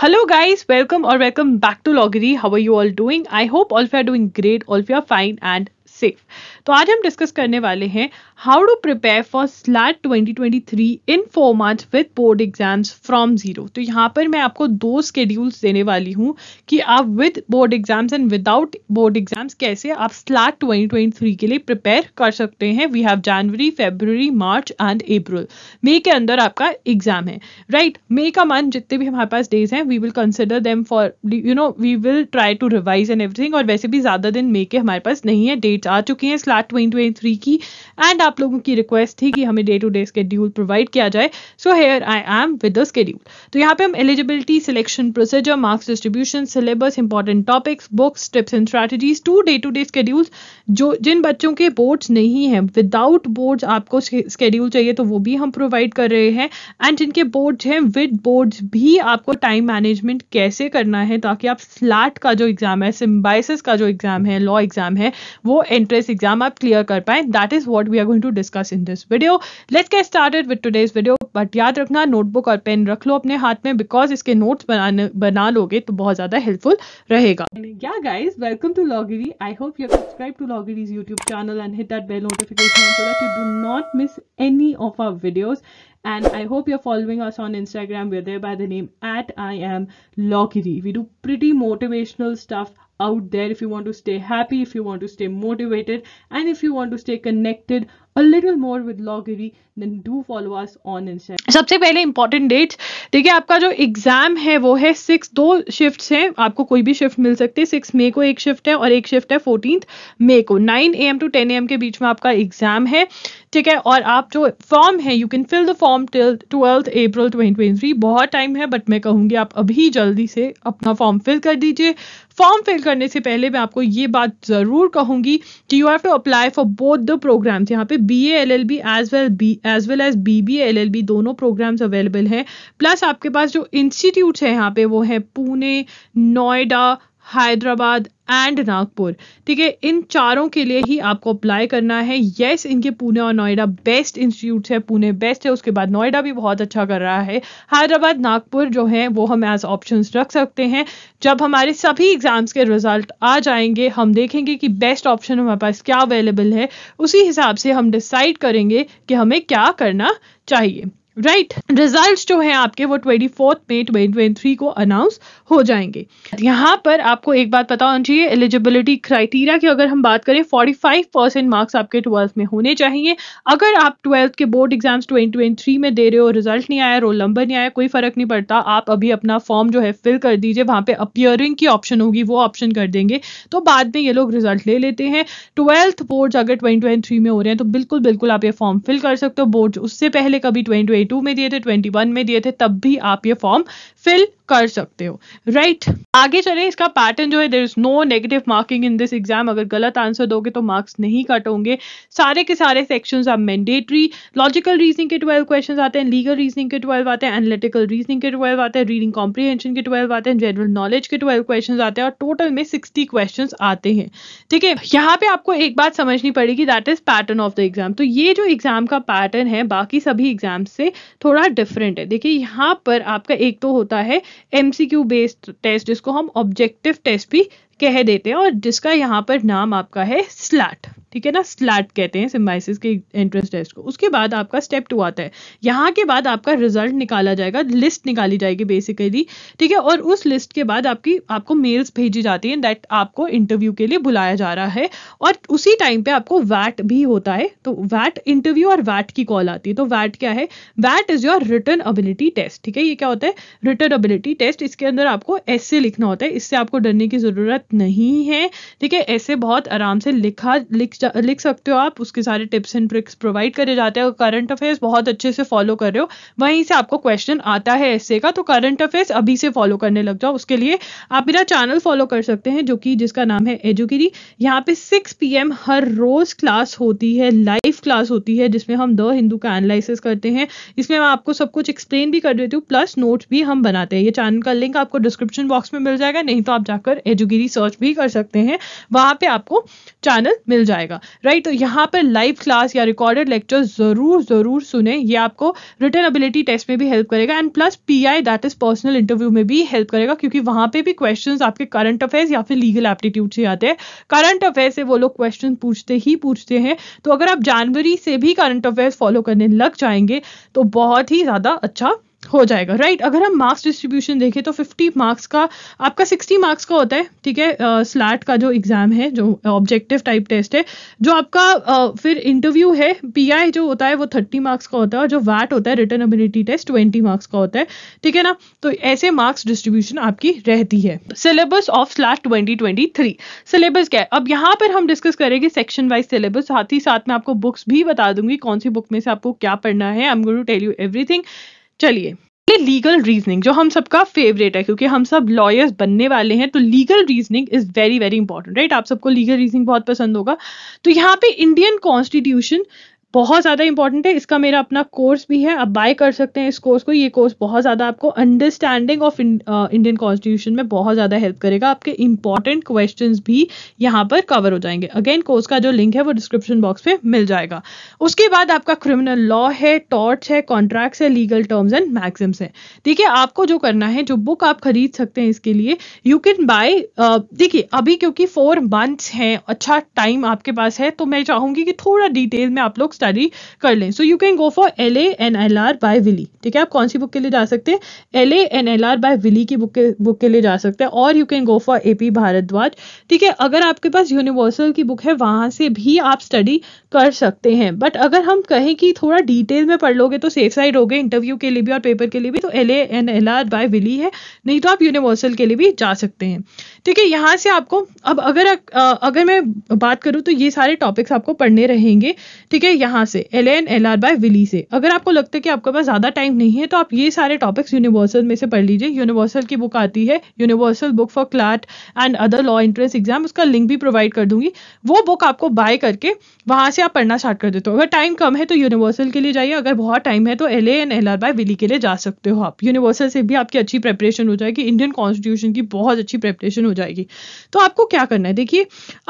Hello guys, welcome or welcome back to Loggery. How are you all doing? I hope all of you are doing great, all of you are fine and safe तो आज हम discuss करने वाले हैं how to prepare for SLAT 2023 in month with board exams from zero तो यहाँ पर मैं आपको दो स्केड्यूल्स देने वाली हूँ कि आप with board exams and without board exams कैसे आप स्लैट 2023 के लिए प्रिपेयर कर सकते हैं we have January Feb March and April May के अंदर आपका एग्जाम है राइट right? मे का मंथ जितने भी हमारे पास डेज हैं we will consider them for you know we will try to revise and everything और वैसे भी ज़्यादा दिन मे के हमारे पास नहीं है डेट्स आ चुके हैं स्लैट ट्वेंटी थ्री की एंड आप लोगों की रिक्वेस्ट थी कि हमें day to day schedule provide किया जाए so here I am with the schedule तो यहाँ पे हम eligibility selection procedure marks distribution syllabus important topics books tips and strategies day to to डे स्केड्यूल्स जो जिन बच्चों के बोर्ड्स नहीं है विदाउट बोर्ड्स आपको स्केड्यूल चाहिए तो वो भी हम प्रोवाइड कर रहे हैं एंड जिनके बोर्ड्स हैं विद बोर्ड्स भी आपको टाइम मैनेजमेंट कैसे करना है ताकि आप स्लैट का जो एग्जाम है सिम्बाइसिस का जो एग्जाम है लॉ एग्जाम है वो एंट्रेंस एग्जाम आप क्लियर कर पाए that is what we are going to discuss in this video let's get started with today's video but याद रखना नोटबुक और पेन रख लो अपने हाथ में बिकॉज इसके नोट्स बनाने बना लोगे तो बहुत ज्यादा हेल्पफुल रहेगा क्या guys welcome to Logiry I hope you subscribe to Logiry's YouTube channel and hit that bell notification so that you do not miss any of our videos And I hope you're following us on Instagram. We're there by the name at I am Lockiri. We do pretty motivational stuff out there if you want to stay happy, if you want to stay motivated, and if you want to stay connected a little more with Logiri, then do follow us on Instagram. सबसे पहले important date देखिए आपका जो exam है वो है six दो shift हैं आपको कोई भी शिफ्ट मिल सकती है सिक्स मे को एक शिफ्ट है और एक शिफ्ट है फोर्टीन मे को nine A M to ten A M के बीच में आपका एग्जाम है ठीक है और आप जो फॉर्म है you can fill the form till twelfth April 2023 बहुत टाइम है बट मैं कहूँगी आप अभी जल्दी से अपना फॉर्म फिल कर दीजिए फॉर्म फिल करने से पहले मैं आपको ये बात ज़रूर कहूँगी कि you have to apply for both the programs यहाँ पे B L L B as well B as well as B B L L B दोनों प्रोग्राम्स अवेलेबल हैं प्लस आपके पास जो इंस्टीट्यूट्स हैं यहाँ पे वो है पुणे नोएडा हैदराबाद एंड नागपुर ठीक है इन चारों के लिए ही आपको अप्लाई करना है येस yes, इनके पुणे और नोएडा बेस्ट इंस्टीट्यूट है पुणे बेस्ट है उसके बाद नोएडा भी बहुत अच्छा कर रहा है हैदराबाद नागपुर जो है वो हम एज ऑप्शन रख सकते हैं जब हमारे सभी एग्जाम्स के रिजल्ट आ जाएंगे हम देखेंगे कि बेस्ट ऑप्शन हमारे पास क्या अवेलेबल है उसी हिसाब से हम डिसाइड करेंगे कि हमें क्या करना चाहिए राइट right. रिजल्ट जो है आपके वो ट्वेंटी फोर्थ मे ट्वेंटी को अनाउंस हो जाएंगे यहाँ पर आपको एक बात पता होना चाहिए एलिजिबिलिटी क्राइटेरिया की अगर हम बात करें 45 परसेंट मार्क्स आपके ट्वेल्थ में होने चाहिए अगर आप ट्वेल्थ के बोर्ड एग्जाम्स ट्वेंटी थ्री में दे रहे हो रिजल्ट नहीं आया रोल नंबर नहीं आया कोई फर्क नहीं पड़ता आप अभी अपना फॉर्म जो है फिल कर दीजिए वहाँ पे अपियरिंग की ऑप्शन होगी वो ऑप्शन कर देंगे तो बाद में ये लोग रिजल्ट ले लेते हैं ट्वेल्थ बोर्ड अगर ट्वेंटी में हो रहे हैं तो बिल्कुल बिल्कुल आप ये फॉर्म फिल कर सकते हो बोर्ड उससे पहले कभी ट्वेंटी 2022 में दिए थे वन में दिए थे तब भी आप ये फॉर्म फिल कर सकते हो राइट right? आगे चले इसका पैटर्न जो है there is no negative marking in this exam अगर गलत आंसर दोगे तो मार्क्स नहीं कट होंगे सारे के सारे section are mandatory logical reasoning के ट्वेल्व क्वेश्चन आते हैं लीगल रीजनिंग के ट्वेल्व आते हैं एनालिटिकल रीजनिंग के ट्वेल्व आते हैं रीडिंग कॉम्प्रीहेंशन के ट्वेल्व आते हैं जनरल नॉलेज के ट्वेल्व क्वेश्चन आते हैं और टोटल में सिक्सटी क्वेश्चन आते हैं ठीक है यहाँ पे आपको एक बात समझनी पड़ेगी that is pattern of the exam तो ये जो एग्जाम का पैटर्न है बाकी सभी एग्जाम से थोड़ा डिफरेंट है देखिए यहाँ पर आपका एक तो होता है एमसीक्यू बेस्ड टेस्ट जिसको हम ऑब्जेक्टिव टेस्ट भी कह देते हैं और जिसका यहाँ पर नाम आपका है स्लैट ठीक है ना स्लैट कहते हैं सिम्बाइसिस के एंट्रेंस टेस्ट को उसके बाद आपका स्टेप टू आता है यहाँ के बाद आपका रिजल्ट निकाला जाएगा लिस्ट निकाली जाएगी बेसिकली ठीक है और उस लिस्ट के बाद आपकी आपको मेल्स भेजी जाती हैं दैट आपको इंटरव्यू के लिए बुलाया जा रहा है और उसी टाइम पे आपको वैट भी होता है तो वैट इंटरव्यू और वैट की कॉल आती है तो वैट क्या है VAT is your return ability test ठीक है ये क्या होता है रिटर्न अबिलिटी टेस्ट इसके अंदर आपको ऐसे लिखना होता है इससे आपको डरने की जरूरत नहीं है ठीक है ऐसे बहुत आराम से लिखा लिख लिख सकते हो आप उसके सारे टिप्स एंड ट्रिक्स प्रोवाइड करे जाते हैं करंट अफेयर्स बहुत अच्छे से फॉलो कर रहे हो वहीं से आपको क्वेश्चन आता है ऐसे का तो करंट अफेयर्स अभी से फॉलो करने लग जाओ उसके लिए आप मेरा चैनल फॉलो कर सकते हैं जो कि जिसका नाम है एजुकेरी यहाँ पे सिक्स पी हर रोज क्लास होती है लाइव क्लास होती है जिसमें हम द हिंदू का एनालिसिस करते हैं इसमें मैं आपको सब कुछ एक्सप्लेन भी कर देती हूँ प्लस नोट्स भी हम बनाते हैं ये चैनल का लिंक आपको डिस्क्रिप्शन बॉक्स में मिल जाएगा नहीं तो आप जाकर एजुगिरी सर्च भी कर सकते हैं वहाँ पे आपको चैनल मिल जाएगा राइट तो यहाँ पर लाइव क्लास या रिकॉर्डेड लेक्चर ज़रूर ज़रूर सुने ये आपको रिटर्न एबिलिटी टेस्ट में भी हेल्प करेगा and plus P I that is personal interview में भी हेल्प करेगा क्योंकि वहाँ पर भी क्वेश्चन आपके करंट अफेयर्स या फिर लीगल एप्टीट्यूड से आते हैं करंट अफेयर से वो लोग क्वेश्चन पूछते ही पूछते हैं तो अगर आप जनवरी से भी करंट अफेयर्स फॉलो करने लग जाएंगे तो बहुत ही ज़्यादा अच्छा हो जाएगा राइट अगर हम मार्क्स डिस्ट्रीब्यूशन देखें तो 50 मार्क्स का आपका 60 मार्क्स का होता है ठीक है स्लैट का जो एग्ज़ाम है जो ऑब्जेक्टिव टाइप टेस्ट है जो आपका फिर इंटरव्यू है पीआई जो होता है वो 30 मार्क्स का होता है और जो वैट होता है रिटर्न एबिलिटी टेस्ट 20 मार्क्स का होता है ठीक है ना तो ऐसे मार्क्स डिस्ट्रीब्यूशन आपकी रहती है syllabus of SLAT twenty syllabus क्या है अब यहाँ पर हम डिस्कस करेंगे सेक्शन वाइज सिलेबस साथ ही साथ में आपको बुक्स भी बता दूंगी कौन सी बुक में से आपको क्या पढ़ना है I am going to tell you everything चलिए लीगल रीजनिंग जो हम सबका फेवरेट है क्योंकि हम सब लॉयर्स बनने वाले हैं तो legal reasoning is very very important right आप सबको लीगल रीजनिंग बहुत पसंद होगा तो यहाँ पे इंडियन कॉन्स्टिट्यूशन बहुत ज़्यादा इंपॉर्टेंट है इसका मेरा अपना कोर्स भी है आप बाय कर सकते हैं इस कोर्स को ये कोर्स बहुत ज़्यादा आपको अंडरस्टैंडिंग ऑफ इंडियन कॉन्स्टिट्यूशन में बहुत ज़्यादा हेल्प करेगा आपके इंपॉर्टेंट क्वेश्चन भी यहाँ पर कवर हो जाएंगे अगेन कोर्स का जो लिंक है वो डिस्क्रिप्शन बॉक्स में मिल जाएगा उसके बाद आपका क्रिमिनल लॉ है टॉर्च है कॉन्ट्रैक्ट्स है लीगल टर्म्स एंड मैक्सिम्स है देखिए आपको जो करना है जो बुक आप खरीद सकते हैं इसके लिए यू कैन बाय देखिए अभी क्योंकि फोर मंथ्स हैं अच्छा टाइम आपके पास है तो मैं चाहूंगी कि थोड़ा डिटेल में आप लोग स्टडी कर लें so you can go for L A N L R by Wiley ठीक है आप कौन सी बुक के लिए जा सकते हैं L A N L R by Wiley की बुक के बुक के लिए जा सकते हैं और you can go for A P Bhardwaj ठीक है अगर आपके पास यूनिवर्सल की बुक है वहाँ से भी आप स्टडी कर सकते हैं बट अगर हम कहें कि थोड़ा डिटेल में पढ़ लोगे तो सेफ साइड हो गए इंटरव्यू के लिए भी और पेपर के लिए भी तो L A N L R by Wiley है नहीं तो आप यूनिवर्सल के लिए भी जा सकते हैं ठीक है यहाँ से आपको अब अगर अगर मैं बात करूँ तो ये सारे टॉपिक्स आपको पढ़ने रहेंगे ठीक है यहाँ से L N L R by Wiley से अगर आपको लगता है कि आपके पास ज़्यादा टाइम नहीं है तो आप ये सारे टॉपिक्स यूनिवर्सल में से पढ़ लीजिए यूनिवर्सल की बुक आती है universal book for CLAT and other law entrance exam उसका लिंक भी प्रोवाइड कर दूंगी वो बुक आपको बाय करके वहां से आप पढ़ना स्टार्ट कर देते हो अगर टाइम कम है तो यूनिवर्सल के लिए जाइए अगर बहुत टाइम है तो L N L R by Wiley के लिए जा सकते हो आप यूनिवर्सल से भी आपकी अच्छी प्रेपरेशन हो जाएगी इंडियन कॉन्स्टिट्यूशन की बहुत अच्छी प्रेपरेशन हो जाएगी तो आपको क्या करना है देखिए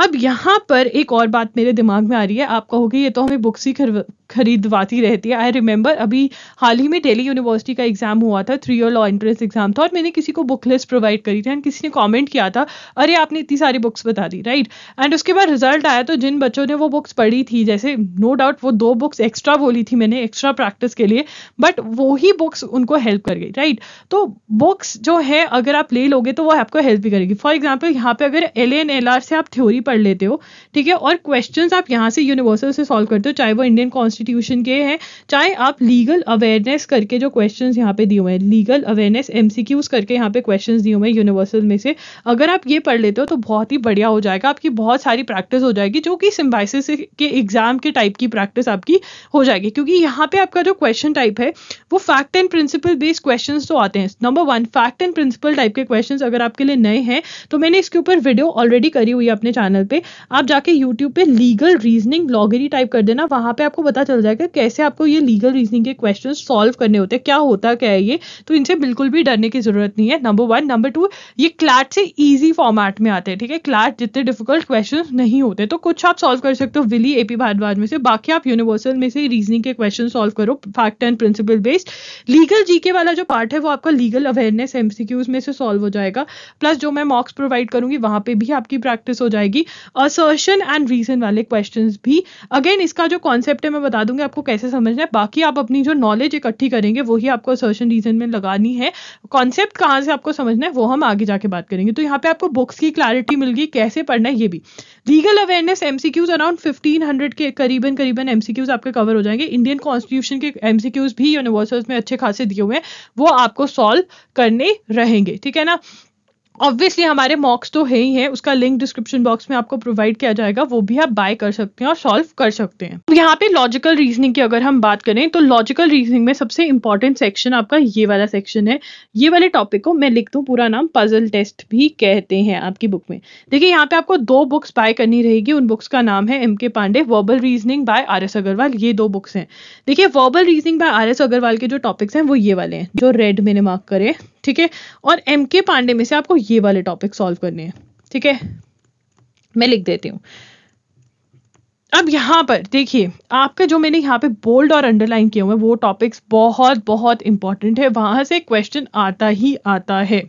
अब यहाँ पर एक और बात मेरे दिमाग में आ रही है आप कहोगे ये तो हमें बुक्स बुक्स खरीदवाती रहती है आई रिमेंबर अभी हाल ही में डेली यूनिवर्सिटी का एग्जाम हुआ था three year law entrance exam था और मैंने किसी को बुक लिस्ट प्रोवाइड करी थी एंड किसी ने कॉमेंट किया था अरे आपने इतनी सारी बुक्स बता दी राइट एंड उसके बाद रिजल्ट आया तो जिन बच्चों ने वो बुक्स पढ़ी थी जैसे नो डाउट वो दो बुक्स एक्स्ट्रा बोली थी मैंने एक्स्ट्रा प्रैक्टिस के लिए बट वो ही बुक्स उनको हेल्प कर गई राइट तो बुक्स जो है अगर आप ले लोगे तो वो आपको हेल्प भी करेगी फॉर एग्जाम्पल यहाँ पे अगर एल एन एल आर से आप थ्योरी पढ़ लेते हो ठीक है और क्वेश्चन आप यहाँ से यूनिवर्सल से सॉल्व करते हो चाहे वो इंडियन कॉन्स्टिट्यूशन के हैं चाहे आप लीगल अवेयरनेस करके जो क्वेश्चन यहाँ पे दिए हुए हैं लीगल अवेयरनेस एम करके यहाँ पे क्वेश्चन दिए हुए हैं यूनिवर्सल में से अगर आप ये पढ़ लेते हो तो बहुत ही बढ़िया हो जाएगा आपकी बहुत सारी प्रैक्टिस हो जाएगी जो कि सिम्बाइसिस के एग्जाम के टाइप की प्रैक्टिस आपकी हो जाएगी क्योंकि यहाँ पे आपका जो क्वेश्चन टाइप है वो fact and principle based question तो आते हैं number one fact and principle type के क्वेश्चन अगर आपके लिए नए हैं तो मैंने इसके ऊपर वीडियो ऑलरेडी करी हुई है अपने चैनल पे आप जाके यूट्यूब पे लीगल रीजनिंग ब्लॉगरी टाइप कर देना वहां वहां पे आपको पता चल जाएगा कैसे आपको ये लीगल रीजनिंग के क्वेश्चन सॉल्व करने होते हैं क्या होता क्या है ये तो इनसे बिल्कुल भी डरने की जरूरत नहीं है नंबर वन नंबर टू ये क्लैट से ईजी फॉर्मेट में आते हैं ठीक है क्लैट जितने डिफिकल्ट क्वेश्चन नहीं होते तो कुछ आप सॉल्व कर सकते हो विली एपी भारद्वाज में से बाकी आप यूनिवर्सल में से रीजनिंग के क्वेश्चन सॉल्व करो fact and principle based legal GK वाला जो पार्ट है वो आपका लीगल अवेयरनेस एमसीक्यूज में से सॉल्व हो जाएगा प्लस जो मैं मॉक्स प्रोवाइड करूंगी वहां पे भी आपकी प्रैक्टिस हो जाएगी असर्शन एंड रीजन वाले क्वेश्चन भी अगेन इसका जो कॉन्सेप्ट है मैं बता दूंगी आपको कैसे समझना है बाकी आप अपनी जो नॉलेज इकट्ठी करेंगे वही आपको असर्शन रीजन में लगानी है कॉन्सेप्ट कहाँ से आपको समझना है वो हम आगे जाके बात करेंगे तो यहाँ पे आपको बुक्स की क्लैरिटी मिल गई कैसे पढ़ना है ये भी legal awareness MCQs around fifteen hundred के करीबन करीबन एमसीक्यूज आपके कवर हो जाएंगे इंडियन कॉन्स्टिट्यूशन के एमसीक्यूज भी यूनिवर्सिटीज में अच्छे खासे दिए हुए हैं वो आपको सॉल्व करने रहेंगे ठीक है ना ऑब्वियसली हमारे मॉक्स तो है ही है उसका लिंक डिस्क्रिप्शन बॉक्स में आपको प्रोवाइड किया जाएगा वो भी आप बाय कर सकते हैं और सॉल्व कर सकते हैं तो यहाँ पे लॉजिकल रीजनिंग की अगर हम बात करें तो लॉजिकल रीजनिंग में सबसे इंपॉर्टेंट सेक्शन आपका ये वाला सेक्शन है ये वाले टॉपिक को मैं लिख दूँ पूरा नाम पजल टेस्ट भी कहते हैं आपकी बुक में देखिए यहाँ पे आपको दो बुक्स बाय करनी रहेगी उन बुक्स का नाम है M K Pandey verbal reasoning by R S Agarwal ये दो बुक्स हैं देखिए verbal reasoning by R S Agarwal के जो टॉपिक्स हैं वो ये वाले हैं जो रेड मैंने मार्क करे ठीक है और एम के पांडे में से आपको ये वाले टॉपिक सॉल्व करने हैं ठीक है मैं लिख देती हूँ अब यहाँ पर देखिए आपका जो मैंने यहाँ पे बोल्ड और अंडरलाइन किए हुए वो टॉपिक्स बहुत बहुत इंपॉर्टेंट है वहां से क्वेश्चन आता ही आता है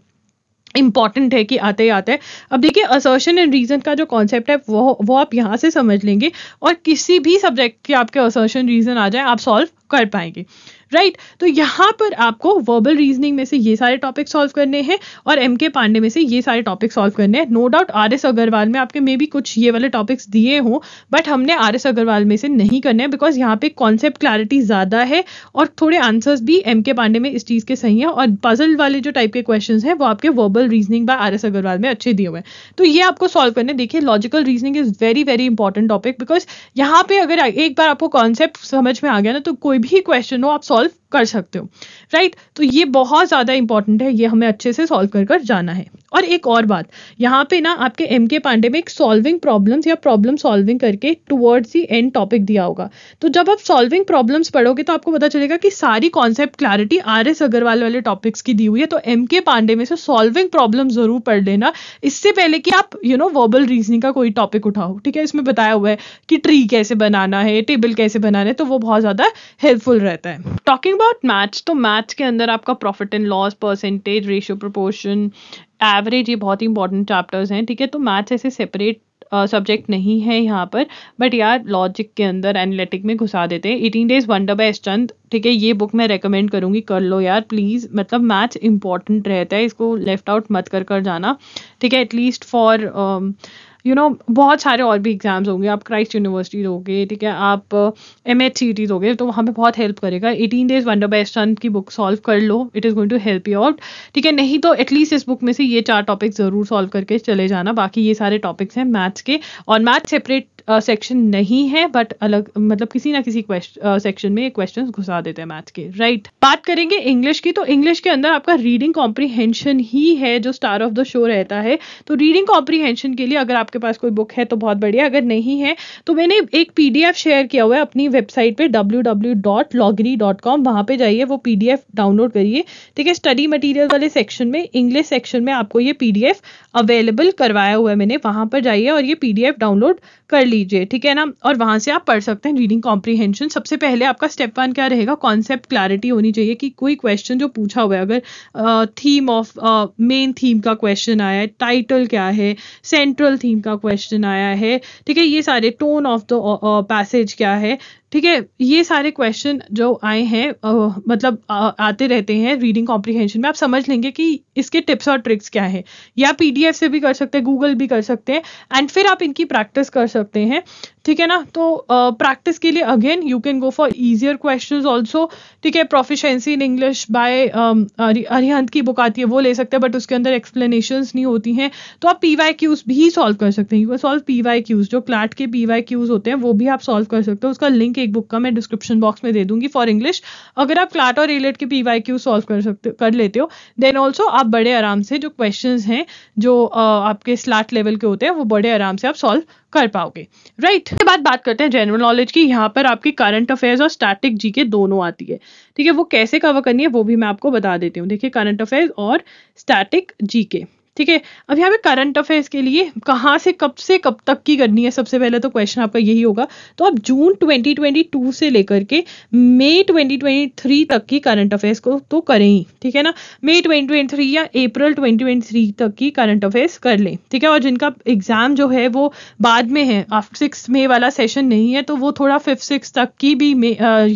इंपॉर्टेंट है कि आते ही आते हैं अब देखिए असर्शन एंड रीजन का जो कॉन्सेप्ट है वो वो आप यहाँ से समझ लेंगे और किसी भी सब्जेक्ट के आपके असर्शन रीजन आ जाए आप सॉल्व कर पाएंगे राइट right? तो यहाँ पर आपको वर्बल रीजनिंग में से ये सारे टॉपिक सॉल्व करने हैं और एम के पांडे में से ये सारे टॉपिक सॉल्व करने हैं no doubt R S Agarwal में आपके मे भी कुछ ये वाले टॉपिक्स दिए हों बट हमने आर एस अग्रवाल में से नहीं करने हैं बिकॉज यहाँ पे कॉन्सेप्ट क्लैरिटी ज़्यादा है और थोड़े आंसर्स भी एम के पांडे में इस चीज़ के सही हैं और पजल वाले जो टाइप के क्वेश्चन हैं वो आपके verbal reasoning by R S Agarwal में अच्छे दिए हुए हैं तो ये आपको सॉल्व करने देखिए logical reasoning is very very important topic because यहाँ पे अगर एक बार आपको कॉन्सेप्ट समझ में आ गया ना तो कोई भी क्वेश्चन हो आप सॉल्व सॉल्व कर सकते हो राइट right? तो ये बहुत ज़्यादा इंपॉर्टेंट है ये हमें अच्छे से सॉल्व कर कर जाना है और एक और बात यहाँ पे ना आपके एम के पांडे में एक सॉल्विंग प्रॉब्लम्स या प्रॉब्लम सॉल्विंग करके टुवर्ड्स दी एंड टॉपिक दिया होगा तो जब आप सॉल्विंग प्रॉब्लम्स पढ़ोगे तो आपको पता चलेगा कि सारी concept clarity R S Agarwal वाले टॉपिक्स की दी हुई है तो एम के पांडे में से सॉल्विंग प्रॉब्लम ज़रूर पढ़ लेना इससे पहले कि आप यू नो वर्बल रीजनिंग का कोई टॉपिक उठाओ ठीक है इसमें बताया हुआ है कि ट्री कैसे बनाना है टेबल कैसे बनाना है तो वो बहुत ज़्यादा हेल्पफुल रहता है टॉकिंग अबाउट मैच तो मैथ्स के अंदर आपका profit and loss percentage ratio proportion average ये बहुत ही इंपॉर्टेंट चैप्टर्स हैं ठीक है तो मैथ्स ऐसे सेपरेट सब्जेक्ट uh, नहीं है यहाँ पर बट यार लॉजिक के अंदर एनालिटिक में घुसा देते हैं eighteen days wonder by Chand ठीक है ये बुक मैं रेकमेंड करूंगी कर लो यार प्लीज़ मतलब मैथ्स इंपॉर्टेंट रहता है इसको लेफ्ट आउट मत कर कर जाना ठीक है एटलीस्ट फॉर यू नो बहुत सारे और भी एग्ज़ाम्स होंगे आप क्राइस्ट यूनिवर्सिटी दोगे ठीक है आप एम एच सी टी दोगे तो वहाँ पे बहुत हेल्प करेगा eighteen days wonder best son की बुक सॉल्व कर लो it is going to help you out ठीक है नहीं तो एटलीस्ट इस बुक में से ये चार टॉपिक ज़रूर सॉल्व करके चले जाना बाकी ये सारे टॉपिक्स हैं मैथ्स के और मैथ्स सेपरेट सेक्शन uh, नहीं है बट अलग मतलब किसी ना किसी सेक्शन uh, में क्वेश्चन घुसा देते हैं मैथ्स के राइट right? बात करेंगे इंग्लिश की तो इंग्लिश के अंदर आपका रीडिंग कॉम्प्रीहेंशन ही है जो स्टार ऑफ द शो रहता है तो रीडिंग कॉम्प्रीहेंशन के लिए अगर आपके पास कोई बुक है तो बहुत बढ़िया अगर नहीं है तो मैंने एक पीडीएफ शेयर किया हुआ है अपनी वेबसाइट पर डब्ल्यू डब्ल्यू डॉट लॉगरी डॉट कॉम वहां पर जाइए वो पीडीएफ डाउनलोड करिए ठीक है स्टडी मटीरियल वाले सेक्शन में इंग्लिश सेक्शन में आपको ये पी अवेलेबल करवाया हुआ है मैंने वहां पर जाइए और ये पी डाउनलोड कर लीजिए लीजिए ठीक है ना और वहां से आप पढ़ सकते हैं रीडिंग कॉम्प्रीहेंशन सबसे पहले आपका स्टेप वन क्या रहेगा कॉन्सेप्ट क्लैरिटी होनी चाहिए कि कोई क्वेश्चन जो पूछा हुआ है अगर थीम ऑफ मेन थीम का क्वेश्चन आया है टाइटल क्या है सेंट्रल थीम का क्वेश्चन आया है ठीक है ये सारे टोन ऑफ द पैसेज क्या है ठीक है ये सारे क्वेश्चन जो आए हैं मतलब आ, आते रहते हैं रीडिंग कॉम्प्रिहेंशन में आप समझ लेंगे कि इसके टिप्स और ट्रिक्स क्या है या पीडीएफ से भी कर सकते हैं गूगल भी कर सकते हैं एंड फिर आप इनकी प्रैक्टिस कर सकते हैं ठीक है ना तो प्रैक्टिस के लिए again you can go for easier question also ठीक है proficiency in English by Arihant की बुक आती है वो ले सकते हैं बट उसके अंदर एक्सप्लेनेशन नहीं होती हैं तो आप पी वाई क्यूज भी सॉल्व कर सकते हैं you can solve P Y Qs जो क्लाट के पी वाई क्यूज होते हैं वो भी आप सॉल्व कर सकते हो उसका लिंक की एक बुक का मैं डिस्क्रिप्शन बॉक्स में दे दूंगी फॉर इंग्लिश अगर आप क्लाट और रिलेट के पी वाई क्यू सॉल्व कर सकते कर लेते हो देन ऑल्सो आप बड़े आराम से जो क्वेश्चन हैं जो आपके स्लाट लेवल के होते हैं वो बड़े आराम से आप सॉल्व कर पाओगे राइट right. के बाद बात करते हैं जनरल नॉलेज की यहाँ पर आपकी करंट अफेयर्स और स्टैटिक जी के दोनों आती है ठीक है वो कैसे कवर करनी है वो भी मैं आपको बता देती हूँ देखिए करंट अफेयर्स और स्टैटिक जी के ठीक है अब यहाँ पे करंट अफेयर्स के लिए कहाँ से कब से कब तक की करनी है सबसे पहले तो क्वेश्चन आपका यही होगा तो आप जून 2022 से लेकर के मई 2023 तक की करंट अफेयर्स को तो करें ही ठीक है ना मई 2023 या अप्रैल 2023 तक की करंट अफेयर्स कर लें ठीक है और जिनका एग्जाम जो है वो बाद में है आफ्टर सिक्स मे वाला सेशन नहीं है तो वो थोड़ा फिफ्थ सिक्स तक की भी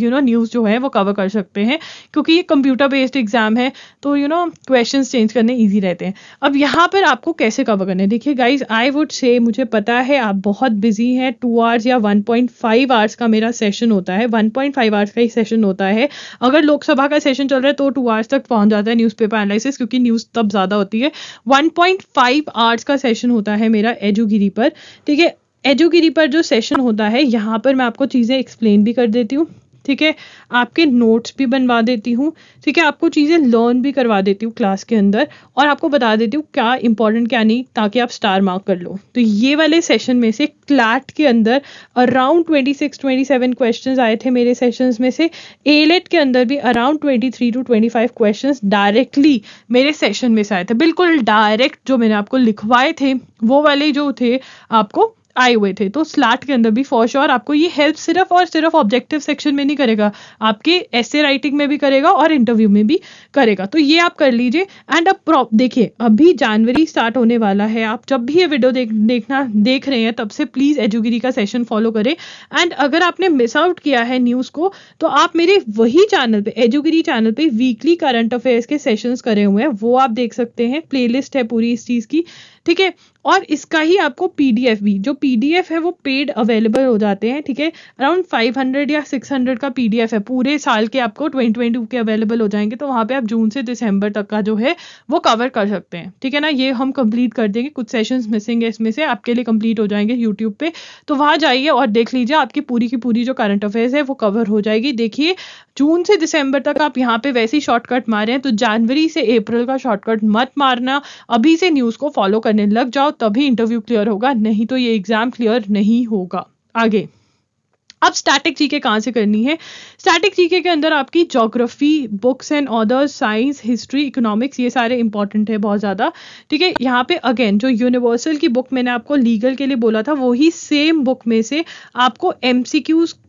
यू नो न्यूज़ जो है वो कवर कर सकते हैं क्योंकि ये कंप्यूटर बेस्ड एग्जाम है तो यू नो क्वेश्चन चेंज करने ईजी रहते हैं अब यहाँ यहाँ पर आपको कैसे कवर करना है देखिए गाइज आई वुड से मुझे पता है आप बहुत बिजी हैं टू आवर्स या वन पॉइंट फाइव आवर्स का मेरा सेशन होता है वन पॉइंट फाइव आवर्स का ही सेशन होता है अगर लोकसभा का सेशन चल रहा है तो टू आवर्स तक पहुँच जाता है न्यूज़ पेपर एनालिसिस क्योंकि न्यूज़ तब ज़्यादा होती है वन पॉइंट फाइव आवर्स का सेशन होता है मेरा एजुगिरी पर ठीक है एजुगिरी पर जो सेशन होता है यहाँ पर मैं आपको चीज़ें एक्सप्लेन भी कर देती हूँ ठीक है आपके नोट्स भी बनवा देती हूँ ठीक है आपको चीज़ें लर्न भी करवा देती हूँ क्लास के अंदर और आपको बता देती हूँ क्या इंपॉर्टेंट क्या नहीं ताकि आप स्टार मार्क कर लो तो ये वाले सेशन में से क्लैट के अंदर around twenty six twenty seven question आए थे मेरे सेशन में से एलेट e के अंदर भी around twenty three to twenty five question directly मेरे सेशन में से आए थे बिल्कुल डायरेक्ट जो मैंने आपको लिखवाए थे वो वाले जो थे आपको आए हुए थे तो स्लैट के अंदर भी फॉर श्योर आपको ये हेल्प सिर्फ और सिर्फ ऑब्जेक्टिव सेक्शन में नहीं करेगा आपके ऐसे राइटिंग में भी करेगा और इंटरव्यू में भी करेगा तो ये आप कर लीजिए एंड अब देखिए अभी जनवरी स्टार्ट होने वाला है आप जब भी ये वीडियो देख देखना देख रहे हैं तब से प्लीज़ एजुगिरी का सेशन फॉलो करें एंड अगर आपने मिस आउट किया है न्यूज़ को तो आप मेरे वही चैनल पे एजुगिरी चैनल पे वीकली करंट अफेयर्स के सेशंस करे हुए हैं वो आप देख सकते हैं प्लेलिस्ट है पूरी इस चीज़ की ठीक है और इसका ही आपको पीडीएफ भी जो पीडीएफ है वो पेड अवेलेबल हो जाते हैं ठीक है अराउंड 500 या 600 का पीडीएफ है पूरे साल के आपको 2022 के अवेलेबल हो जाएंगे तो वहाँ पे आप जून से दिसंबर तक का जो है वो कवर कर सकते हैं ठीक है ना ये हम कंप्लीट कर देंगे कुछ सेशंस मिसिंग है इसमें से आपके लिए कंप्लीट हो जाएंगे यूट्यूब पे तो वहाँ जाइए और देख लीजिए आपकी पूरी की पूरी जो करंट अफेयर्स है वो कवर हो जाएगी देखिए जून से दिसंबर तक आप यहाँ पे वैसे ही शॉर्टकट मारे हैं तो जनवरी से अप्रैल का शॉर्टकट मत मारना अभी से न्यूज़ को फॉलो करने लग जाओ तभी इंटरव्यू क्लियर होगा नहीं तो ये एग्जाम क्लियर नहीं होगा आगे अब स्टैटिक जीके कहाँ से करनी है स्टैटिक जीके के अंदर आपकी geography books and others science history economics ये सारे इंपॉर्टेंट है बहुत ज़्यादा ठीक है यहाँ पे अगेन जो यूनिवर्सल की बुक मैंने आपको लीगल के लिए बोला था वही सेम बुक में से आपको एम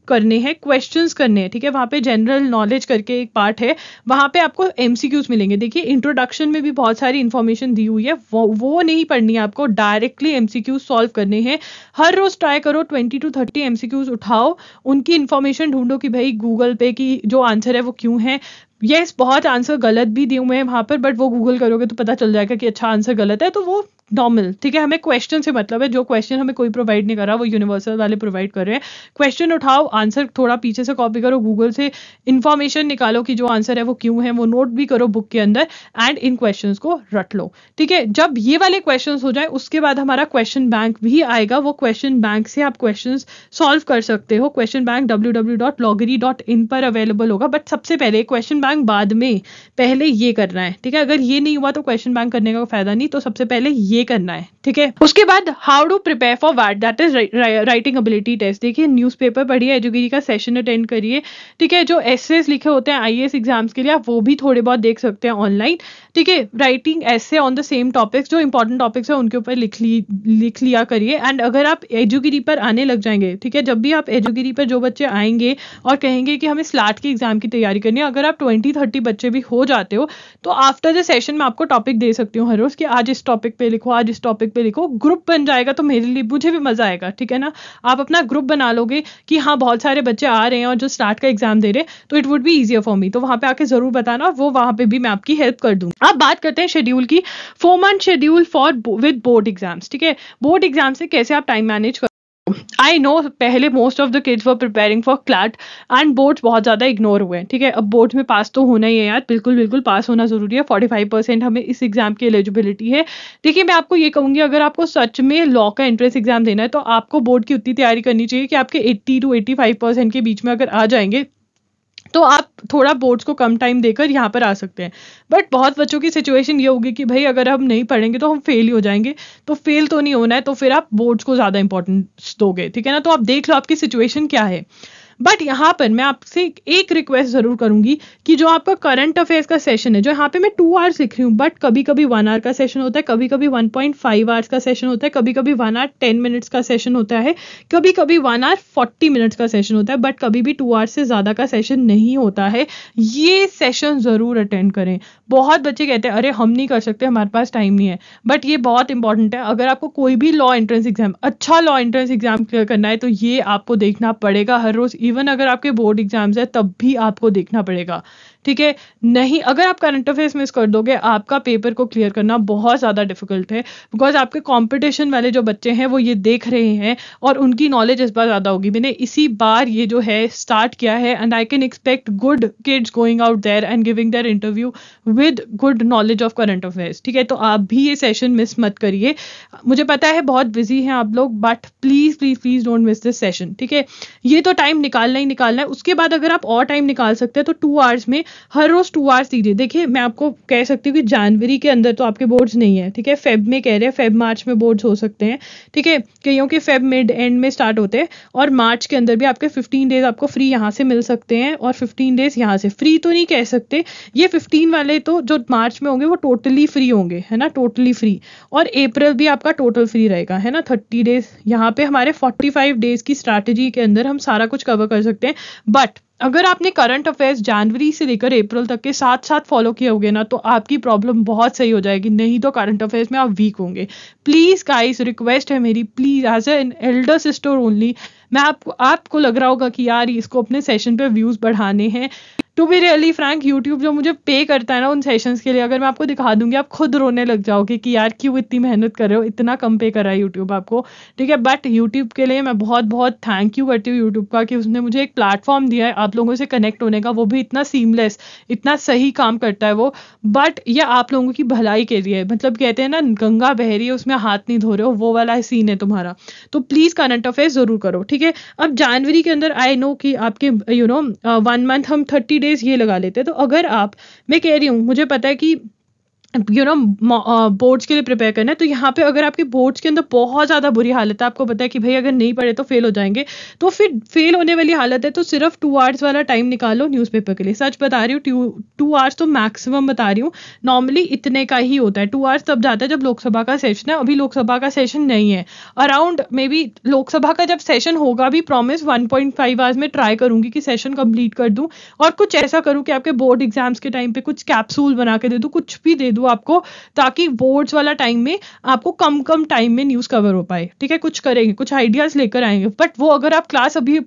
करने हैं क्वेश्चंस करने हैं ठीक है वहाँ पे जनरल नॉलेज करके एक पार्ट है वहाँ पे आपको एमसीक्यूज मिलेंगे देखिए इंट्रोडक्शन में भी बहुत सारी इन्फॉर्मेशन दी हुई है वो, वो नहीं पढ़नी है आपको डायरेक्टली एमसीक्यूज सॉल्व करने हैं हर रोज ट्राई करो ट्वेंटी टू थर्टी एमसीक्यूज उठाओ उनकी इन्फॉर्मेशन ढूंढो कि भाई गूगल पे की जो आंसर है वो क्यों है येस yes, बहुत आंसर गलत भी दिए हुए हैं वहाँ पर बट वो गूगल करोगे तो पता चल जाएगा कि अच्छा आंसर गलत है तो वो नॉर्मल ठीक है हमें क्वेश्चन से मतलब है जो क्वेश्चन हमें कोई प्रोवाइड नहीं कर रहा वो यूनिवर्सल वाले प्रोवाइड कर रहे हैं क्वेश्चन उठाओ आंसर थोड़ा पीछे से कॉपी करो गूगल से इन्फॉर्मेशन निकालो कि जो आंसर है वो क्यों है वो नोट भी करो बुक के अंदर एंड इन क्वेश्चन को रट लो ठीक है जब ये वाले क्वेश्चन हो जाए उसके बाद हमारा क्वेश्चन बैंक भी आएगा वो क्वेश्चन बैंक से आप क्वेश्चन सॉल्व कर सकते हो क्वेश्चन बैंक डब्ल्यू पर अवेलेबल होगा बट सबसे पहले क्वेश्चन बैंक बाद में पहले ये करना है ठीक है अगर ये नहीं हुआ तो क्वेश्चन बैंक करने का फायदा नहीं तो सबसे पहले ये ये करना है ठीक है उसके बाद हाउ डू प्रिपेयर फॉर वैट that is writing ability test देखिए न्यूज पेपर पढ़िए एजुकेशन का सेशन अटेंड करिए ठीक है जो एस लिखे होते हैं आई एग्जाम्स के लिए आप वो भी थोड़े बहुत देख सकते हैं ऑनलाइन ठीक है writing essays on the same topics जो इंपॉर्टेंट टॉपिक्स है उनके ऊपर लिख ली लिख लिया करिए एंड अगर आप एजुगिरी पर आने लग जाएंगे ठीक है जब भी आप एजुगिरी पर जो बच्चे आएंगे और कहेंगे कि हमें स्लाट की एग्जाम की तैयारी करनी है अगर आप ट्वेंटी थर्टी बच्चे भी हो जाते हो तो आफ्टर द सेशन में आपको टॉपिक दे सकती हूँ हर रोज कि आज इस टॉपिक पे लिखो आज इस टॉपिक पे लिखो ग्रुप बन जाएगा तो मेरे लिए मुझे भी मजा आएगा ठीक है ना आप अपना ग्रुप बना लोगे कि हाँ बहुत सारे बच्चे आ रहे हैं और जो स्टार्ट का एग्जाम दे रहे हैं तो it would be easier for me तो वहाँ पे आके जरूर बताना और वो वहाँ पे भी मैं आपकी हेल्प कर दूँ अब बात करते हैं शेड्यूल की four month schedule for with board exams ठीक है बोर्ड एग्जाम से कैसे आप टाइम मैनेज कर आई नो पहले most of the kids were preparing for CLAT and boards बहुत ज़्यादा इग्नोर हुए हैं ठीक है अब बोर्ड में पास तो होना ही है यार बिल्कुल बिल्कुल पास होना ज़रूरी है फोर्टी फाइव परसेंट हमें इस एग्ज़ाम की एलिजिबिलिटी है देखिए मैं आपको ये कहूंगी अगर आपको सच में लॉ का एंट्रेंस एग्ज़ाम देना है तो आपको बोर्ड की उतनी तैयारी करनी चाहिए कि आपके eighty two eighty five percent के बीच में अगर आ जाएंगे तो आप थोड़ा बोर्ड्स को कम टाइम देकर यहाँ पर आ सकते हैं बट बहुत बच्चों की सिचुएशन ये होगी कि भाई अगर हम नहीं पढ़ेंगे तो हम फेल ही हो जाएंगे तो फेल तो नहीं होना है तो फिर आप बोर्ड्स को ज़्यादा इंपॉर्टेंस दोगे ठीक है ना तो आप देख लो आपकी सिचुएशन क्या है बट यहाँ पर मैं आपसे एक रिक्वेस्ट ज़रूर करूंगी कि जो आपका करंट अफेयर्स का सेशन है जो यहाँ पे मैं टू आवर्स लिख रही हूँ बट कभी कभी वन आवर का सेशन होता है कभी कभी वन पॉइंट फाइव आवर्स का सेशन होता है कभी कभी वन आवर टेन मिनट्स का सेशन होता है कभी कभी वन आवर फोर्टी मिनट्स का सेशन होता है बट कभी भी टू आवर्स से ज़्यादा का सेशन नहीं होता है ये सेशन ज़रूर अटेंड करें बहुत बच्चे कहते हैं अरे हम नहीं कर सकते हमारे पास टाइम नहीं है बट ये बहुत इंपॉर्टेंट है अगर आपको कोई भी लॉ एंट्रेंस एग्जाम अच्छा लॉ एंट्रेंस एग्जाम क्लियर करना है तो ये आपको देखना पड़ेगा हर रोज इवन अगर आपके बोर्ड एग्जाम्स है तब भी आपको देखना पड़ेगा ठीक है नहीं अगर आप करंट अफेयर्स मिस कर दोगे आपका पेपर को क्लियर करना बहुत ज़्यादा डिफिकल्ट है बिकॉज आपके कॉम्पिटिशन वाले जो बच्चे हैं वो ये देख रहे हैं और उनकी नॉलेज इस बार ज़्यादा होगी मैंने इसी बार ये जो है स्टार्ट किया है and I can expect good kids going out there and giving their interview with good knowledge of current affairs ठीक है तो आप भी ये सेशन मिस मत करिए मुझे पता है बहुत बिजी हैं आप लोग but please please please don't miss this session ठीक है ये तो टाइम निकालना ही निकालना है उसके बाद अगर आप और टाइम निकाल सकते हैं तो टू आवर्स में हर रोज टू आवर्स दीजिए देखिए मैं आपको कह सकती हूँ कि जनवरी के अंदर तो आपके बोर्ड्स नहीं है ठीक है फेब में कह रहे हैं फेब मार्च में बोर्ड्स हो सकते हैं ठीक है कईयों के फेब मिड एंड में स्टार्ट होते हैं और मार्च के अंदर भी आपके फिफ्टीन डेज आपको फ्री यहाँ से मिल सकते हैं और फिफ्टीन डेज यहाँ से फ्री तो नहीं कह सकते ये फिफ्टीन वाले तो जो मार्च में होंगे वो टोटली फ्री होंगे है ना टोटली फ्री और अप्रैल भी आपका टोटल फ्री रहेगा है ना थर्टी डेज यहाँ पे हमारे फोर्टी फाइव डेज की स्ट्रैटेजी के अंदर हम सारा कुछ कवर कर सकते हैं बट अगर आपने करंट अफेयर्स जनवरी से लेकर अप्रैल तक के साथ साथ फॉलो किए होंगे ना तो आपकी प्रॉब्लम बहुत सही हो जाएगी नहीं तो करंट अफेयर्स में आप वीक होंगे प्लीज़ गाइस रिक्वेस्ट है मेरी please as an elder sister only मैं आपको आपको लग रहा होगा कि यार इसको अपने सेशन पे व्यूज बढ़ाने हैं to be really frank YouTube जो मुझे पे करता है ना उन सेशंस के लिए अगर मैं आपको दिखा दूंगी आप खुद रोने लग जाओगे कि यार क्यों इतनी मेहनत कर रहे हो इतना कम पे करा है यूट्यूब आपको ठीक है बट यूट्यूब के लिए मैं बहुत बहुत थैंक यू करती हूँ यूट्यूब का कि उसने मुझे एक प्लेटफॉर्म दिया है आप लोगों से कनेक्ट होने का वो भी इतना सीमलेस इतना सही काम करता है वो बट ये आप लोगों की भलाई के लिए मतलब कहते हैं ना गंगा बह रही है उसमें हाथ नहीं धो रहे हो वो वाला सीन है तुम्हारा तो प्लीज़ करंट अफेयर ज़रूर करो ठीक ठीक है अब जनवरी के अंदर आई नो कि आपके यू नो वन मंथ हम थर्टी डेज ये लगा लेते हैं तो अगर आप मैं कह रही हूँ मुझे पता है कि यू नो बोर्ड्स के लिए प्रिपेयर करना है तो यहाँ पे अगर आपके बोर्ड्स के अंदर बहुत ज़्यादा बुरी हालत है आपको पता है कि भाई अगर नहीं पढ़े तो फेल हो जाएंगे तो फिर फेल होने वाली हालत है तो सिर्फ टू आवर्स वाला टाइम निकालो न्यूज़पेपर के लिए सच बता रही हूँ टू आवर्स तो मैक्सिमम बता रही हूँ नॉर्मली इतने का ही होता है टू आवर्स तब जाता है जब लोकसभा का सेशन है अभी लोकसभा का सेशन नहीं है अराउंड मे बी लोकसभा का जब सेशन होगा भी promise one point five hours में ट्राई करूँगी कि सेशन कंप्लीट कर दूँ और कुछ ऐसा करूँ कि आपके बोर्ड एग्जाम्स के टाइम पर कुछ कैप्सूल बना के दे दूँ कुछ भी दे दूँ वो आपको ताकि बोर्ड्स वाला टाइम में आपको कम कम टाइम में न्यूज़ कवर हो पाए ठीक है कुछ करेंगे कुछ आइडियाज़ लेकर आएंगे बट वो अगर आप क्लास अभी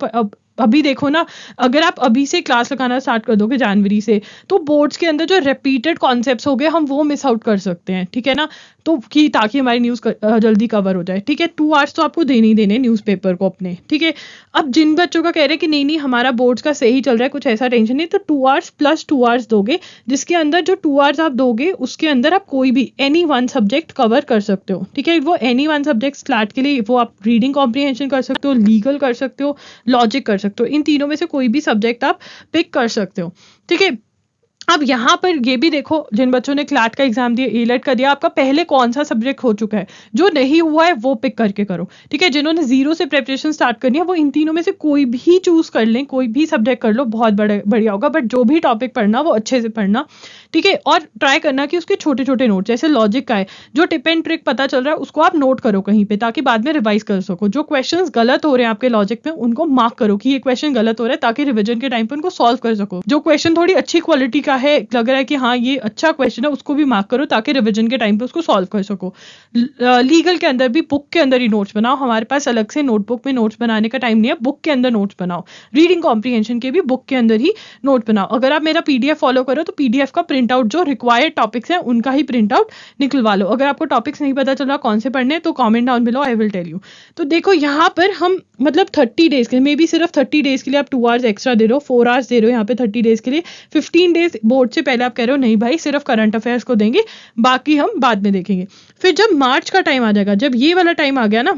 अभी देखो ना अगर आप अभी से क्लास लगाना स्टार्ट कर दोगे जनवरी से तो बोर्ड्स के अंदर जो रिपीटेड कॉन्सेप्ट हो गए हम वो मिस आउट कर सकते हैं ठीक है ना तो कि ताकि हमारी न्यूज़ जल्दी कवर हो जाए ठीक है टू आवर्स तो आपको देने ही देने पेपर को अपने ठीक है अब जिन बच्चों का कह रहे हैं कि नहीं नहीं हमारा बोर्ड्स का सही चल रहा है कुछ ऐसा टेंशन नहीं तो two hours plus two hours दोगे जिसके अंदर जो टू आवर्स आप दोगे उसके अंदर आप कोई भी एनी वन सब्जेक्ट कवर कर सकते हो ठीक है वो एनी वन सब्जेक्ट स्लैट के लिए वो आप रीडिंग कॉम्प्रीहेंशन कर सकते हो लीगल कर सकते हो लॉजिक कर सकते हो सकते हो इन तीनों में से कोई भी सब्जेक्ट आप पिक कर सकते हो ठीक है अब यहाँ पर ये भी देखो जिन बच्चों ने क्लाट का एग्जाम दिया एलेट का दिया आपका पहले कौन सा सब्जेक्ट हो चुका है जो नहीं हुआ है वो पिक करके करो ठीक है जिन्होंने जीरो से प्रेपरेशन स्टार्ट करनी है वो इन तीनों में से कोई भी चूज कर लें कोई भी सब्जेक्ट कर लो बहुत बड़े बढ़िया होगा बट जो भी टॉपिक पढ़ना वो अच्छे से पढ़ना ठीक है और ट्राई करना कि उसके छोटे छोटे नोट जैसे लॉजिक का है जो टिप एंड ट्रिक पता चल रहा है उसको आप नोट करो कहीं पर ताकि बाद में रिवाइज कर सको जो क्वेश्चन गलत हो रहे हैं आपके लॉजिक में उनको मार्क करो कि ये क्वेश्चन गलत हो रहा है ताकि रिविजन के टाइम पर उनको सॉल्व कर सको जो क्वेश्चन थोड़ी अच्छी क्वालिटी का है लग रहा है कि हाँ ये अच्छा क्वेश्चन है उसको भी मार्क करो ताकि रिविजन के टाइम पे उसको सॉल्व कर सको लीगल के अंदर भी बुक के अंदर ही नोट्स बनाओ हमारे पास अलग से नोटबुक में नोट्स बनाने का टाइम नहीं है बुक के अंदर नोट्स बनाओ रीडिंग कॉम्प्रीहेंशन के भी बुक के अंदर ही नोट बनाओ अगर आप मेरा पी फॉलो करो तो पी का प्रिंट आउट जो रिक्वायर्ड टॉपिक्स हैं उनका ही प्रिंट आउट निकलवा लो अगर आपको टॉपिक्स नहीं पता चल रहा कौन से पढ़ने तो comment down below I will tell you तो देखो यहाँ पर हम मतलब थर्टी डेज के मे बी सिर्फ थर्टी डेज के लिए आप टू आवर्स एक्स्ट्रा दे रहे हो फोर आवर्स दे रहे हो यहाँ पे थर्टी डेज के लिए फिफ्टीन डेज बोर्ड से पहले आप कह रहे हो नहीं भाई सिर्फ करंट अफेयर्स को देंगे बाकी हम बाद में देखेंगे फिर जब मार्च का टाइम आ जाएगा जब ये वाला टाइम आ गया ना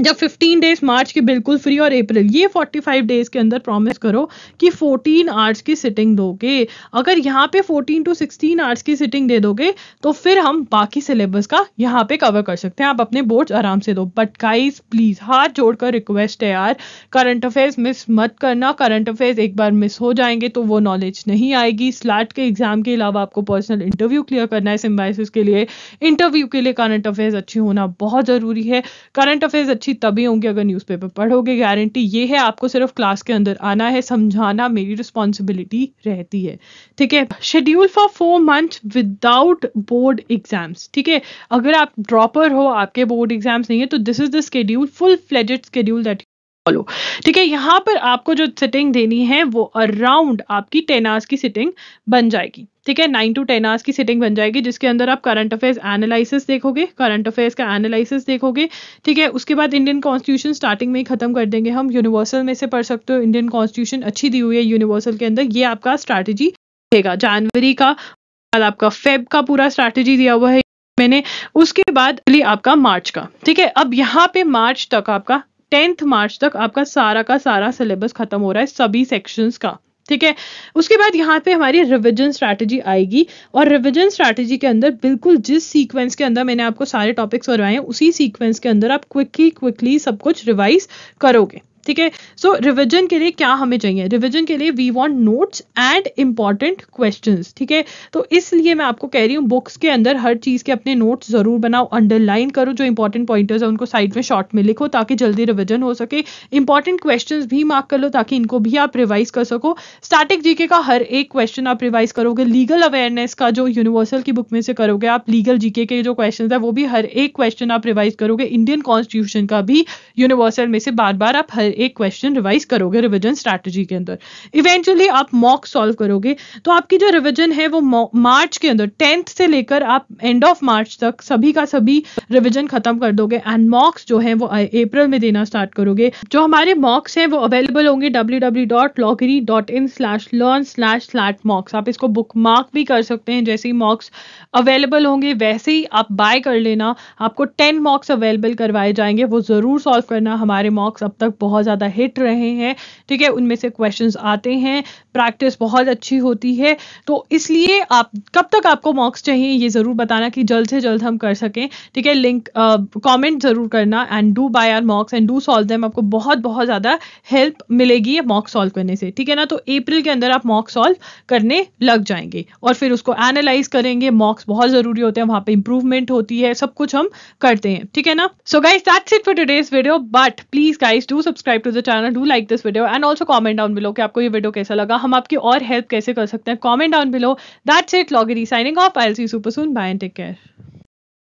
जब 15 डेज मार्च के बिल्कुल फ्री और अप्रैल ये 45 डेज के अंदर प्रॉमिस करो कि 14 आवर्स की सिटिंग दोगे अगर यहाँ पे 14 टू 16 आवर्स की सिटिंग दे दोगे तो फिर हम बाकी सिलेबस का यहाँ पे कवर कर सकते हैं आप अपने बोर्ड आराम से दो बट गाइज प्लीज हाथ जोड़कर रिक्वेस्ट है यार करंट अफेयर्स मिस मत करना करंट अफेयर्स एक बार मिस हो जाएंगे तो वो नॉलेज नहीं आएगी स्लाट के एग्जाम के अलावा आपको पर्सनल इंटरव्यू क्लियर करना है सिम्बाइसिस के लिए इंटरव्यू के लिए करंट अफेयर्स अच्छे होना बहुत जरूरी है करंट अफेयर्स अच्छी तभी होंगी अगर न्यूज़पेपर पढ़ोगे गारंटी ये है आपको सिर्फ क्लास के अंदर आना है समझाना मेरी रिस्पॉन्सिबिलिटी रहती है ठीक है schedule for four month without board exams ठीक है अगर आप ड्रॉपर हो आपके बोर्ड एग्जाम्स नहीं है तो this is the schedule full fledged schedule that follow ठीक है यहाँ पर आपको जो सिटिंग देनी है वो अराउंड आपकी टेन आवर्स की सिटिंग बन जाएगी ठीक है नाइन टू टेन आवर्स की सिटिंग बन जाएगी जिसके अंदर आप करंट अफेयर्स एनालिसिस देखोगे करंट अफेयर्स का एनालिसिस देखोगे ठीक है उसके बाद इंडियन कॉन्स्टिट्यूशन स्टार्टिंग में ही खत्म कर देंगे हम यूनिवर्सल में से पढ़ सकते हो इंडियन कॉन्स्टिट्यूशन अच्छी दी हुई है यूनिवर्सल के अंदर ये आपका स्ट्रैटेजी रहेगा जनवरी का बाद आपका फेब का पूरा स्ट्रैटेजी दिया हुआ है मैंने उसके बाद आपका मार्च का ठीक है अब यहाँ पे मार्च तक आपका टेंथ मार्च तक आपका सारा का सारा सिलेबस खत्म हो रहा है सभी सेक्शंस का ठीक है उसके बाद यहाँ पे हमारी रिविजन स्ट्रैटेजी आएगी और रिविजन स्ट्रैटेजी के अंदर बिल्कुल जिस सीक्वेंस के अंदर मैंने आपको सारे टॉपिक्स करवाए हैं उसी सीक्वेंस के अंदर आप क्विकली क्विकली सब कुछ रिवाइज करोगे ठीक है सो रिविजन के लिए क्या हमें चाहिए रिविजन के लिए we want notes and important question ठीक है तो इसलिए मैं आपको कह रही हूँ बुक्स के अंदर हर चीज़ के अपने नोट्स ज़रूर बनाओ अंडरलाइन करो जो इंपॉर्टेंट पॉइंटर्स है उनको साइड में शॉर्ट में लिखो ताकि जल्दी रिविजन हो सके इंपॉर्टेंट क्वेश्चन भी मार्क कर लो ताकि इनको भी आप रिवाइज कर सको स्टैटिक जीके का हर एक क्वेश्चन आप रिवाइज करोगे लीगल अवेयरनेस का जो यूनिवर्सल की बुक में से करोगे आप लीगल जीके के जो क्वेश्चन है वो भी हर एक क्वेश्चन आप रिवाइज करोगे इंडियन कॉन्स्टिट्यूशन का भी यूनिवर्सल में से बार बार आप हर एक क्वेश्चन रिवाइज करोगे रिविजन स्ट्रैटेजी के अंदर इवेंचुअली आप मॉक सॉल्व करोगे तो आपकी जो रिविजन है वो मार्च के अंदर टेंथ से लेकर आप एंड ऑफ मार्च तक सभी का सभी रिविजन खत्म कर दोगे एंड मॉक्स जो है वो अप्रैल में देना स्टार्ट करोगे जो हमारे मॉक्स हैं वो अवेलेबल होंगे wwwloggeryin आप इसको बुक मार्क भी कर सकते हैं जैसे ही मॉक्स अवेलेबल होंगे वैसे ही आप बाय कर लेना आपको टेन मॉक्स अवेलेबल करवाए जाएंगे वो जरूर सॉल्व करना हमारे मॉक्स अब तक बहुत बहुत ज़्यादा हिट रहे हैं ठीक है उनमें से क्वेश्चन आते हैं प्रैक्टिस बहुत अच्छी होती है तो इसलिए आप कब तक आपको मॉक्स चाहिए ये ज़रूर बताना कि जल्द से जल्द हम कर सकें ठीक है लिंक कॉमेंट ज़रूर करना and do buy our mocks and do solve them आपको बहुत बहुत ज़्यादा हेल्प मिलेगी मॉक सॉल्व करने से ठीक है ना तो अप्रैल के अंदर आप मॉक सॉल्व करने लग जाएंगे और फिर उसको एनालाइज करेंगे मॉक्स बहुत ज़रूरी होते हैं वहां पे इंप्रूवमेंट होती है सब कुछ हम करते हैं ठीक है ना so guys that's it for today's video but please guys do subscribe subscribe to the channel do like this video and also comment down below कि आपको ये वीडियो कैसा लगा हम आपकी और हेल्प कैसे कर सकते हैं comment down below that's it लॉगरी signing off I'll see super soon bye and take care